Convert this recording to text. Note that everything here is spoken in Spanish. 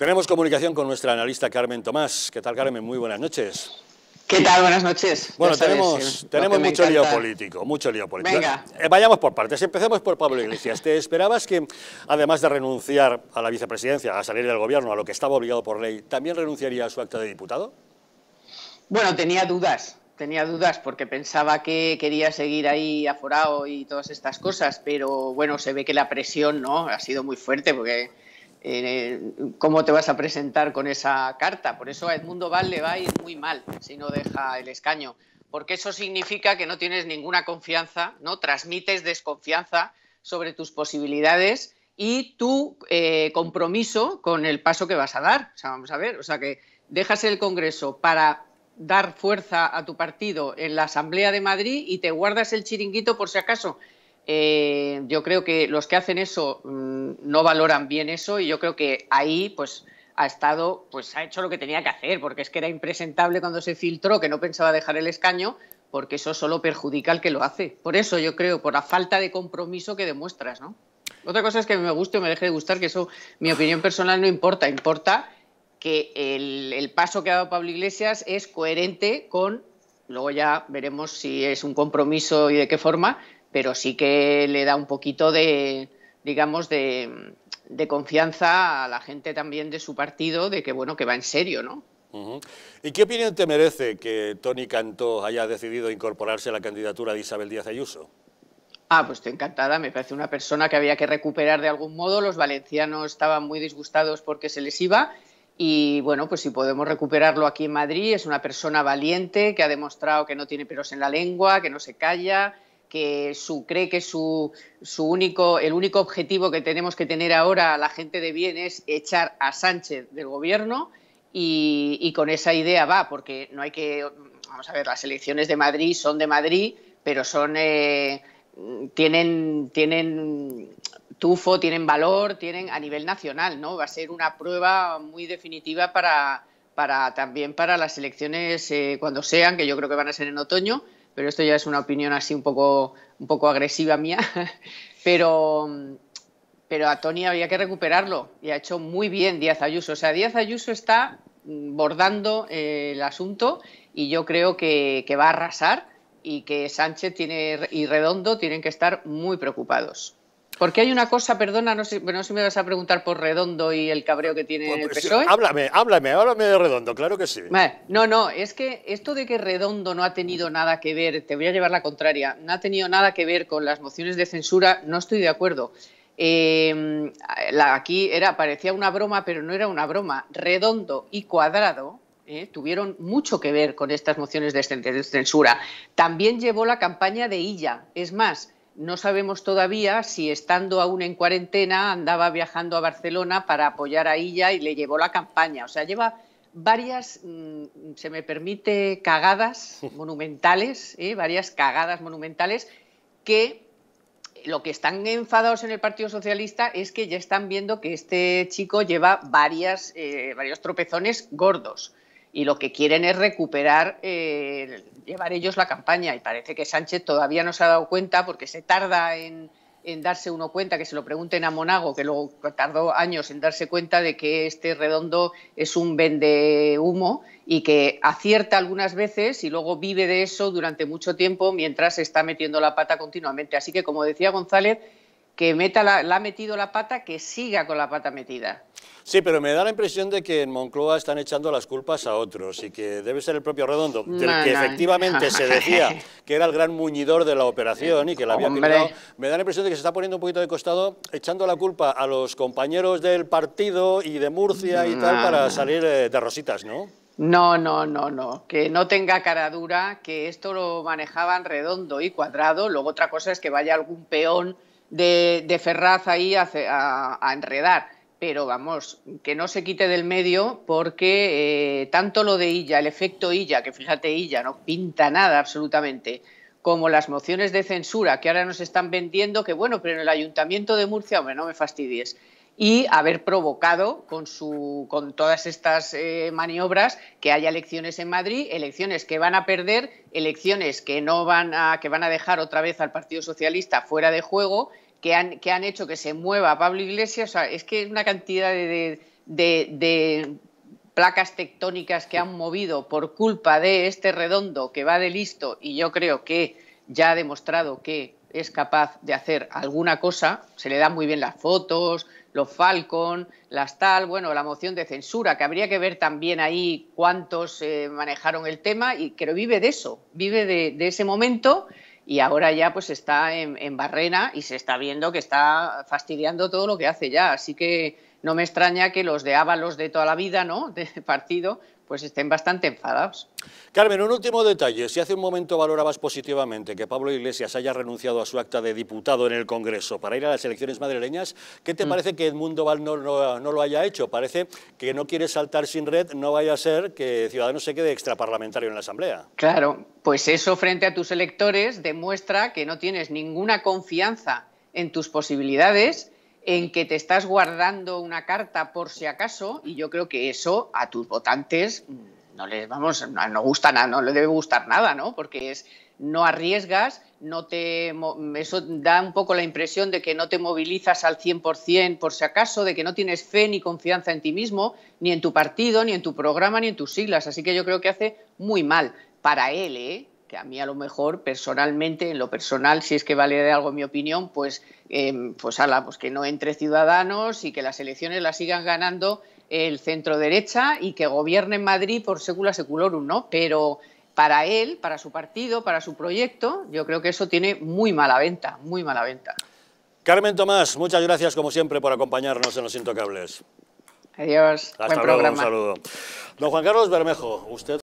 Tenemos comunicación con nuestra analista Carmen Tomás. ¿Qué tal, Carmen? Muy buenas noches. ¿Qué tal? Buenas noches. Bueno, tenemos, mucho lío político, mucho lío político. Venga. Eh, vayamos por partes. Empecemos por Pablo Iglesias. ¿Te esperabas que, además de renunciar a la vicepresidencia, a salir del gobierno, a lo que estaba obligado por ley, también renunciaría a su acta de diputado? Bueno, tenía dudas, tenía dudas porque pensaba que quería seguir ahí aforado y todas estas cosas, pero bueno, se ve que la presión no ha sido muy fuerte porque cómo te vas a presentar con esa carta. Por eso a Edmundo Val le va a ir muy mal si no deja el escaño, porque eso significa que no tienes ninguna confianza, no transmites desconfianza sobre tus posibilidades y tu eh, compromiso con el paso que vas a dar. O sea, vamos a ver, o sea que dejas el Congreso para dar fuerza a tu partido en la Asamblea de Madrid y te guardas el chiringuito por si acaso. Eh, yo creo que los que hacen eso mm, no valoran bien eso y yo creo que ahí pues ha estado, pues ha hecho lo que tenía que hacer, porque es que era impresentable cuando se filtró que no pensaba dejar el escaño, porque eso solo perjudica al que lo hace. Por eso yo creo, por la falta de compromiso que demuestras, ¿no? Otra cosa es que me guste o me deje de gustar, que eso, mi opinión personal no importa, importa que el paso que ha dado Pablo Iglesias es coherente con, luego ya veremos si es un compromiso y de qué forma, pero sí que le da un poquito de, digamos, de, confianza a la gente también de su partido de que, bueno, que va en serio, ¿no? ¿Y qué opinión te merece que Tony Cantó haya decidido incorporarse a la candidatura de Isabel Díaz Ayuso? Ah, pues estoy encantada, me parece una persona que había que recuperar de algún modo, los valencianos estaban muy disgustados porque se les iba y bueno, pues si podemos recuperarlo aquí en Madrid, es una persona valiente que ha demostrado que no tiene peros en la lengua, que no se calla, que su, cree que su, único, el único objetivo que tenemos que tener ahora la gente de bien es echar a Sánchez del gobierno y, con esa idea va, porque no hay que, vamos a ver, las elecciones de Madrid son de Madrid, pero son, eh, tienen, tienen tufo, tienen valor, tienen a nivel nacional, ¿no? Va a ser una prueba muy definitiva para, para también para las elecciones eh, cuando sean, que yo creo que van a ser en otoño pero esto ya es una opinión así un poco, un poco agresiva mía, pero, pero a Tony había que recuperarlo y ha hecho muy bien Díaz Ayuso. O sea, Díaz Ayuso está bordando eh, el asunto y yo creo que, que va a arrasar y que Sánchez tiene, y Redondo tienen que estar muy preocupados. Porque hay una cosa, perdona, no sé, si me vas a preguntar por Redondo y el cabreo que tiene pues, el PSOE. Pues, háblame, háblame, háblame de Redondo, claro que sí. No, no, es que esto de que Redondo no ha tenido nada que ver, te voy a llevar la contraria, no ha tenido nada que ver con las mociones de censura, no estoy de acuerdo. Eh, aquí era, parecía una broma, pero no era una broma. Redondo y Cuadrado eh, tuvieron mucho que ver con estas mociones de censura. También llevó la campaña de Illa. Es más, no sabemos todavía si estando aún en cuarentena andaba viajando a Barcelona para apoyar a ella y le llevó la campaña. O sea, lleva varias, mm, se me permite, cagadas monumentales, ¿eh? varias cagadas monumentales que lo que están enfadados en el Partido Socialista es que ya están viendo que este chico lleva varias, eh, varios tropezones gordos y lo que quieren es recuperar, eh, llevar ellos la campaña. Y parece que Sánchez todavía no se ha dado cuenta porque se tarda en, darse uno cuenta, que se lo pregunten a Monago, que luego tardó años en darse cuenta de que este redondo es un vende humo y que acierta algunas veces y luego vive de eso durante mucho tiempo mientras se está metiendo la pata continuamente. Así que, como decía González, que meta la, ha metido la pata, que siga con la pata metida. Sí, pero me da la impresión de que en Moncloa están echando las culpas a otros y que debe ser el propio Redondo, que efectivamente se decía que era el gran muñidor de la operación y que la había quitado. Me da la impresión de que se está poniendo un poquito de costado, echando la culpa a los compañeros del partido y de Murcia y tal para salir eh, de rositas, ¿no? No, no, no, no. Que no tenga cara dura, que esto lo manejaban redondo y cuadrado. Luego otra cosa es que vaya algún peón de, Ferraz ahí a, enredar. Pero vamos, que no se quite del medio porque eh, tanto lo de Illa, el efecto Illa, que fíjate, Illa no pinta nada absolutamente, como las mociones de censura que ahora nos están vendiendo, que bueno, pero en el Ayuntamiento de Murcia, hombre, no me fastidies y haber provocado con, su, con todas estas eh, maniobras que haya elecciones en Madrid, elecciones que van a perder, elecciones que, no van a, que van a dejar otra vez al Partido Socialista fuera de juego, que han, que han hecho que se mueva Pablo Iglesias. es que es una cantidad de placas tectónicas que han movido por culpa de este redondo que va de listo y yo creo que ya ha demostrado que es capaz de hacer alguna cosa, se le dan muy bien las fotos, los Falcon, las tal, bueno, la moción de censura, que habría que ver también ahí cuántos eh, manejaron el tema, y pero vive de eso, vive de, ese momento y ahora ya pues está en, en, barrena y se está viendo que está fastidiando todo lo que hace ya, así que no me extraña que los de Ábalos de toda la vida, ¿no?, de partido, pues estén bastante enfadados. Carmen, un último detalle. Si hace un momento valorabas positivamente que Pablo Iglesias haya renunciado a su acta de diputado en el Congreso para ir a las elecciones madrileñas, ¿qué te mm. parece que Edmundo Val no, no, lo haya hecho? Parece que no quiere saltar sin red, no vaya a ser que Ciudadanos se quede extraparlamentario en la Asamblea. Claro, pues eso frente a tus electores demuestra que no tienes ninguna confianza en tus posibilidades en que te estás guardando una carta por si acaso, y yo creo que eso a tus votantes mm, no les vamos, no, gusta nada, no le debe gustar nada, ¿no? Porque es no arriesgas, no te eso da un poco la impresión de que no te movilizas al 100% por si acaso, de que no tienes fe ni confianza en ti mismo, ni en tu partido, ni en tu programa, ni en tus siglas, así que yo creo que hace muy mal para él, ¿eh? que a mí a lo mejor personalmente, en lo personal, si es que vale de algo mi opinión, pues, em, pues, ala, pues que no entre ciudadanos y que las elecciones las sigan ganando el centro derecha y que gobierne Madrid por secula seculorum, ¿no? Pero para él, para su partido, para su proyecto, yo creo que eso tiene muy mala venta, muy mala venta. Carmen Tomás, muchas gracias como siempre por acompañarnos en Los Intocables. Adiós. Buen programa. un saludo. Don Juan Carlos Bermejo, usted